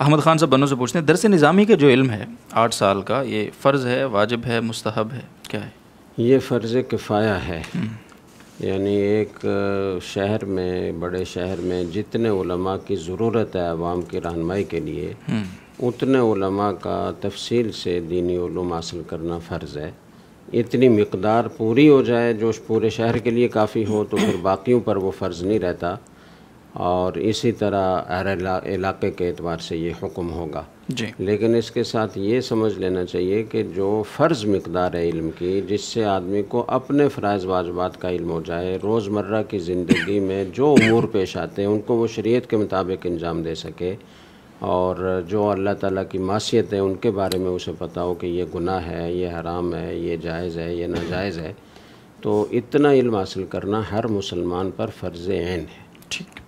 अहमद खान साहब बनो से पूछते हैं दरस निज़ामी का जो इल्म है आठ साल का ये फ़र्ज़ है वाजिब है मुस्तहब है क्या है ये फ़र्ज़ किफ़ाया है हम्म। यानी एक शहर में बड़े शहर में जितने उलमा की ज़रूरत है आवाम की रहनमाई के लिए हम्म। उतने उलमा का तफसील से दीनी उलूम हासिल करना फ़र्ज़ है इतनी मकदार पूरी हो जाए जो पूरे शहर के लिए काफ़ी हो तो फिर बाकियों पर वो फ़र्ज़ नहीं रहता और इसी तरह हर इलाके के एतबार से ये हुक्म होगा जी लेकिन इसके साथ ये समझ लेना चाहिए कि जो फ़र्ज़ मकदार है इल्म की जिससे आदमी को अपने फ़राज़ वाजबात का इल्म हो जाए रोज़मर्रा की ज़िंदगी में जो अमूर पेश आते हैं उनको वो शरीयत के मुताबिक इंजाम दे सके और जो अल्लाह ताला की मासीत है उनके बारे में उसे पता हो कि ये गुनाह है ये हराम है ये जायज़ है ये नाजायज़ है तो इतना इल्म हासिल करना हर मुसलमान पर फ़र्ज़ आन है ठीक